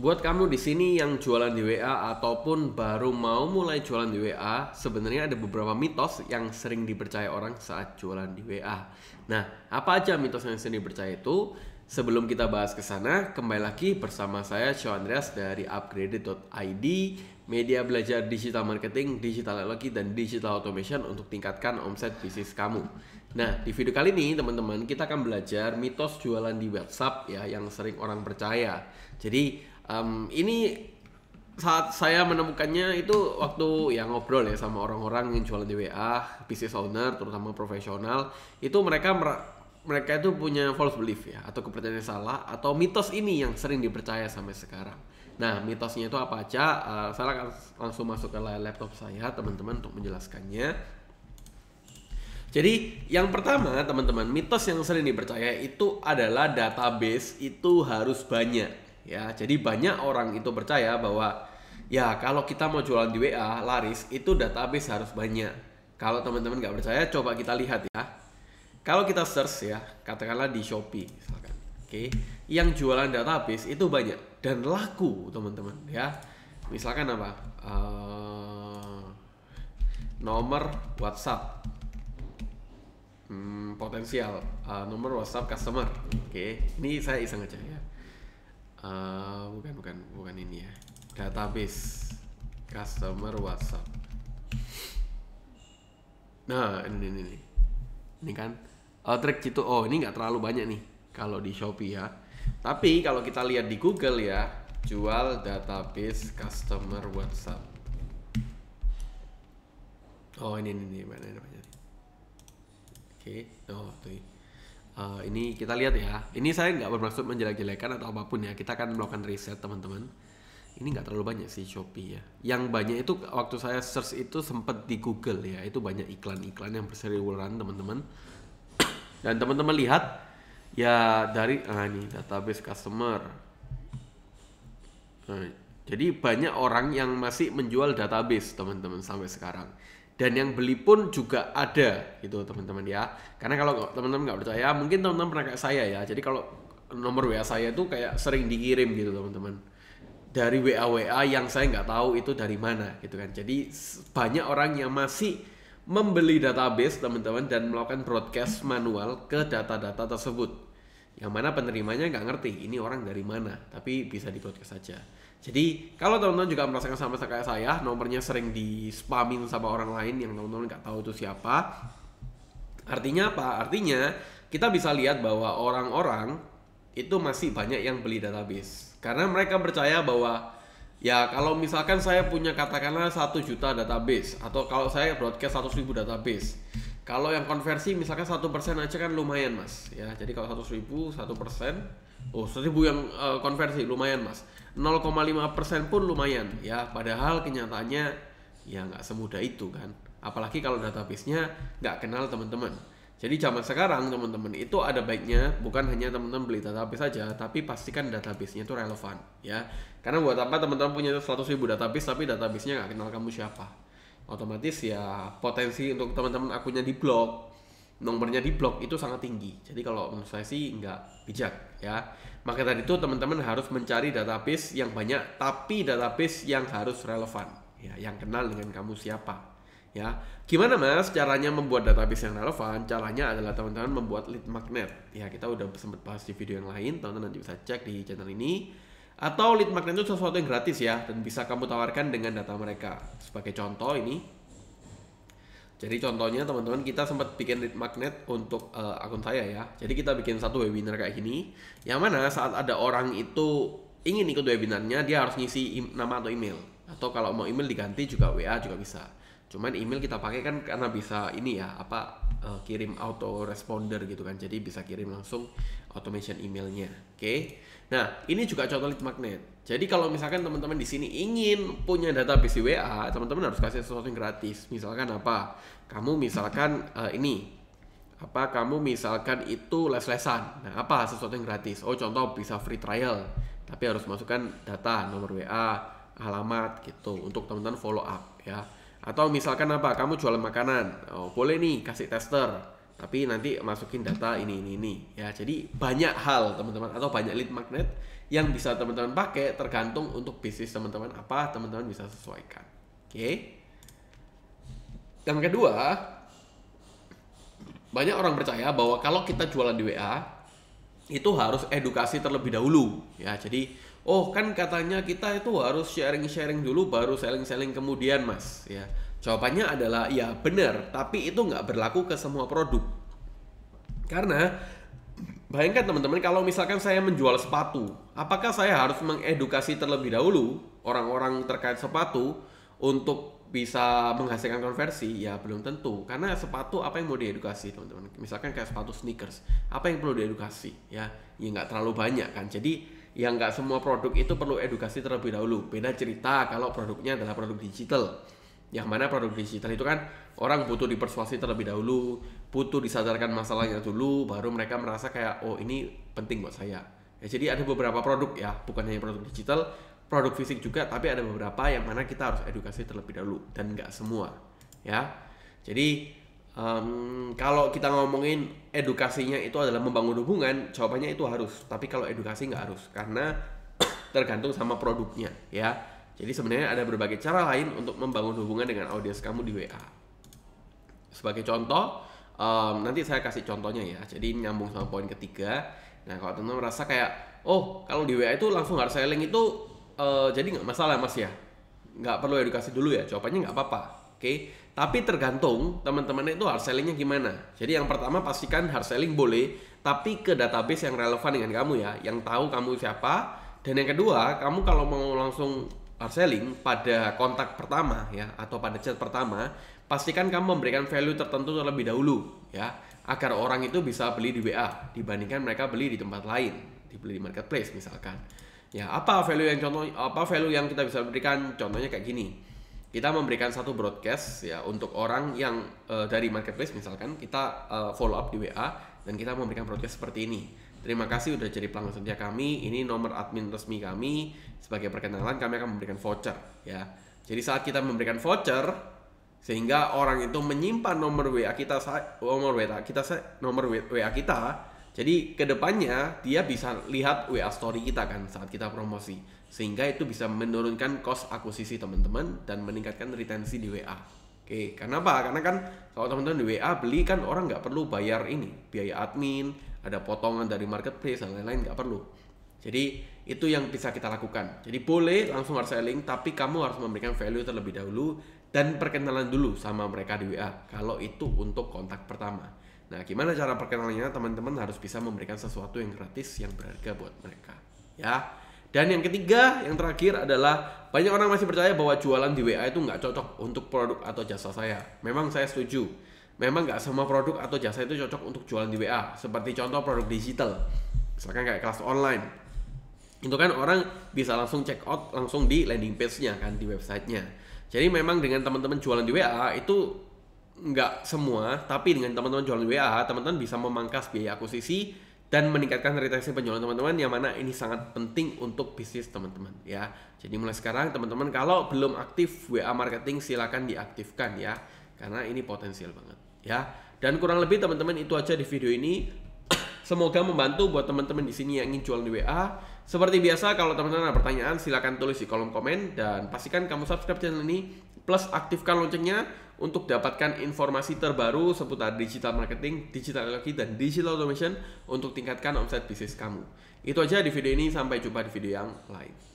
Buat kamu di sini yang jualan di WA ataupun baru mau mulai jualan di WA, sebenarnya ada beberapa mitos yang sering dipercaya orang saat jualan di WA. Nah, apa aja mitos yang sering dipercaya itu? Sebelum kita bahas ke sana, kembali lagi bersama saya Sean Andreas dari upgraded.id, media belajar digital marketing, digital teknologi dan digital automation untuk tingkatkan omset bisnis kamu. Nah, di video kali ini teman-teman kita akan belajar mitos jualan di WhatsApp ya yang sering orang percaya. Jadi, um, ini saat saya menemukannya itu waktu yang ngobrol ya sama orang-orang yang jualan di WA, business owner terutama profesional, itu mereka mereka itu punya false belief ya atau kepercayaan yang salah atau mitos ini yang sering dipercaya sampai sekarang. Nah, mitosnya itu apa aja? Uh, eh, saya akan langsung masuk ke laptop saya teman-teman untuk menjelaskannya. Jadi yang pertama teman-teman mitos yang sering dipercaya itu adalah database itu harus banyak ya jadi banyak orang itu percaya bahwa ya kalau kita mau jualan di WA laris itu database harus banyak kalau teman-teman nggak percaya coba kita lihat ya kalau kita search ya katakanlah di Shopee misalkan oke okay, yang jualan database itu banyak dan laku teman-teman ya misalkan apa uh, nomor WhatsApp hmm, potensial uh, nomor WhatsApp customer oke okay. ini saya iseng aja ya uh, bukan bukan bukan ini ya database customer WhatsApp nah ini ini ini, ini kan uh, trik gitu oh ini nggak terlalu banyak nih kalau di Shopee ya tapi kalau kita lihat di Google ya jual database customer WhatsApp oh ini ini ini mana ini, oke okay. oh tuh Eh, ini kita lihat ya ini saya nggak bermaksud menjelek-jelekan atau apapun ya kita akan melakukan riset teman-teman ini nggak terlalu banyak sih Shopee ya yang banyak itu waktu saya search itu sempat di Google ya itu banyak iklan-iklan yang berseliweran teman-teman dan teman-teman lihat ya dari ah ini database customer nah, jadi banyak orang yang masih menjual database teman-teman sampai sekarang dan yang beli pun juga ada gitu teman-teman ya karena kalau teman-teman nggak percaya mungkin teman-teman pernah kayak saya ya jadi kalau nomor WA saya itu kayak sering dikirim gitu teman-teman dari WA WA yang saya nggak tahu itu dari mana gitu kan jadi banyak orang yang masih membeli database teman-teman dan melakukan broadcast manual ke data-data tersebut yang mana penerimanya nggak ngerti ini orang dari mana tapi bisa di broadcast saja jadi kalau teman-teman juga merasakan sama kayak saya, nomornya sering di spamin sama orang lain yang teman-teman nggak tahu itu siapa. Artinya apa? Artinya kita bisa lihat bahwa orang-orang itu masih banyak yang beli database karena mereka percaya bahwa ya kalau misalkan saya punya katakanlah satu juta database atau kalau saya broadcast seratus ribu database kalau yang konversi misalkan satu persen aja kan lumayan mas, ya. Jadi kalau satu ribu satu persen, oh seribu yang uh, konversi lumayan mas. 0,5 persen pun lumayan, ya. Padahal kenyataannya ya nggak semudah itu kan. Apalagi kalau database-nya nggak kenal teman-teman. Jadi zaman sekarang teman-teman itu ada baiknya bukan hanya teman-teman beli database saja, tapi pastikan database-nya itu relevan ya. Karena buat apa teman-teman punya 100 ribu database tapi database-nya nggak kenal kamu siapa? otomatis ya potensi untuk teman-teman akunnya di blog nomornya di blog itu sangat tinggi jadi kalau menurut saya sih nggak bijak ya maka tadi itu teman-teman harus mencari database yang banyak tapi database yang harus relevan ya yang kenal dengan kamu siapa ya gimana mas caranya membuat database yang relevan caranya adalah teman-teman membuat lead magnet ya kita udah sempat bahas di video yang lain teman-teman nanti bisa cek di channel ini atau lead magnet itu sesuatu yang gratis ya dan bisa kamu tawarkan dengan data mereka. Sebagai contoh ini. Jadi contohnya teman-teman kita sempat bikin lead magnet untuk uh, akun saya ya. Jadi kita bikin satu webinar kayak gini. Yang mana saat ada orang itu ingin ikut webinarnya dia harus ngisi nama atau email. Atau kalau mau email diganti juga WA juga bisa. Cuman email kita pakai kan karena bisa ini ya apa uh, kirim auto responder gitu kan. Jadi bisa kirim langsung automation emailnya. Oke. Okay? Nah, ini juga contoh lead magnet. Jadi kalau misalkan teman-teman di sini ingin punya data WA, teman-teman harus kasih sesuatu yang gratis. Misalkan apa? Kamu misalkan uh, ini apa kamu misalkan itu les-lesan nah apa sesuatu yang gratis oh contoh bisa free trial tapi harus masukkan data nomor WA alamat gitu untuk teman-teman follow up ya atau misalkan apa kamu jualan makanan oh, boleh nih kasih tester tapi nanti masukin data ini ini ini ya jadi banyak hal teman-teman atau banyak lead magnet yang bisa teman-teman pakai tergantung untuk bisnis teman-teman apa teman-teman bisa sesuaikan oke okay? yang kedua banyak orang percaya bahwa kalau kita jualan di WA itu harus edukasi terlebih dahulu ya jadi oh kan katanya kita itu harus sharing sharing dulu baru selling selling kemudian mas ya Jawabannya adalah ya benar, tapi itu nggak berlaku ke semua produk. Karena bayangkan teman-teman kalau misalkan saya menjual sepatu, apakah saya harus mengedukasi terlebih dahulu orang-orang terkait sepatu untuk bisa menghasilkan konversi? Ya belum tentu, karena sepatu apa yang mau diedukasi teman-teman? Misalkan kayak sepatu sneakers, apa yang perlu diedukasi? Ya, ya nggak terlalu banyak kan. Jadi yang nggak semua produk itu perlu edukasi terlebih dahulu. Beda cerita kalau produknya adalah produk digital yang mana produk digital itu kan orang butuh dipersuasi terlebih dahulu, butuh disadarkan masalahnya dulu, baru mereka merasa kayak oh ini penting buat saya. Ya, jadi ada beberapa produk ya, bukan hanya produk digital, produk fisik juga, tapi ada beberapa yang mana kita harus edukasi terlebih dahulu dan nggak semua ya. Jadi um, kalau kita ngomongin edukasinya itu adalah membangun hubungan, jawabannya itu harus. Tapi kalau edukasi nggak harus karena tergantung sama produknya ya jadi sebenarnya ada berbagai cara lain untuk membangun hubungan dengan audiens kamu di WA. Sebagai contoh, um, nanti saya kasih contohnya ya. Jadi nyambung sama poin ketiga. Nah kalau teman-teman merasa kayak, oh kalau di WA itu langsung harus selling itu uh, jadi nggak masalah mas ya. Nggak perlu edukasi dulu ya. Jawabannya nggak apa-apa. Oke, okay? tapi tergantung teman-teman itu hard sellingnya gimana. Jadi yang pertama pastikan hard selling boleh, tapi ke database yang relevan dengan kamu ya, yang tahu kamu siapa. Dan yang kedua, kamu kalau mau langsung Arseling pada kontak pertama ya atau pada chat pertama pastikan kamu memberikan value tertentu terlebih dahulu ya agar orang itu bisa beli di WA dibandingkan mereka beli di tempat lain dibeli di marketplace misalkan ya apa value yang contoh apa value yang kita bisa berikan contohnya kayak gini kita memberikan satu broadcast ya untuk orang yang uh, dari marketplace misalkan kita uh, follow up di WA dan kita memberikan broadcast seperti ini Terima kasih sudah jadi pelanggan setia kami. Ini nomor admin resmi kami. Sebagai perkenalan kami akan memberikan voucher ya. Jadi saat kita memberikan voucher sehingga orang itu menyimpan nomor WA kita nomor WA kita nomor WA kita. Jadi kedepannya dia bisa lihat WA story kita kan saat kita promosi sehingga itu bisa menurunkan cost akuisisi teman-teman dan meningkatkan retensi di WA. Oke, karena apa? Karena kan kalau teman-teman di WA beli kan orang nggak perlu bayar ini biaya admin, ada potongan dari marketplace dan lain-lain nggak perlu. Jadi itu yang bisa kita lakukan. Jadi boleh langsung hard selling, tapi kamu harus memberikan value terlebih dahulu dan perkenalan dulu sama mereka di WA. Kalau itu untuk kontak pertama. Nah, gimana cara perkenalannya? Teman-teman harus bisa memberikan sesuatu yang gratis yang berharga buat mereka. Ya. Dan yang ketiga, yang terakhir adalah banyak orang masih percaya bahwa jualan di WA itu nggak cocok untuk produk atau jasa saya. Memang saya setuju memang nggak semua produk atau jasa itu cocok untuk jualan di WA. Seperti contoh produk digital, misalkan kayak kelas online. Itu kan orang bisa langsung check out langsung di landing page-nya kan di websitenya. Jadi memang dengan teman-teman jualan di WA itu nggak semua, tapi dengan teman-teman jualan di WA, teman-teman bisa memangkas biaya akuisisi dan meningkatkan retensi penjualan teman-teman yang mana ini sangat penting untuk bisnis teman-teman ya. Jadi mulai sekarang teman-teman kalau belum aktif WA marketing silakan diaktifkan ya karena ini potensial banget ya. Dan kurang lebih teman-teman itu aja di video ini. Semoga membantu buat teman-teman di sini yang ingin jual di WA. Seperti biasa kalau teman-teman ada pertanyaan silahkan tulis di kolom komen dan pastikan kamu subscribe channel ini plus aktifkan loncengnya untuk dapatkan informasi terbaru seputar digital marketing, digital teknologi dan digital automation untuk tingkatkan omset bisnis kamu. Itu aja di video ini sampai jumpa di video yang lain.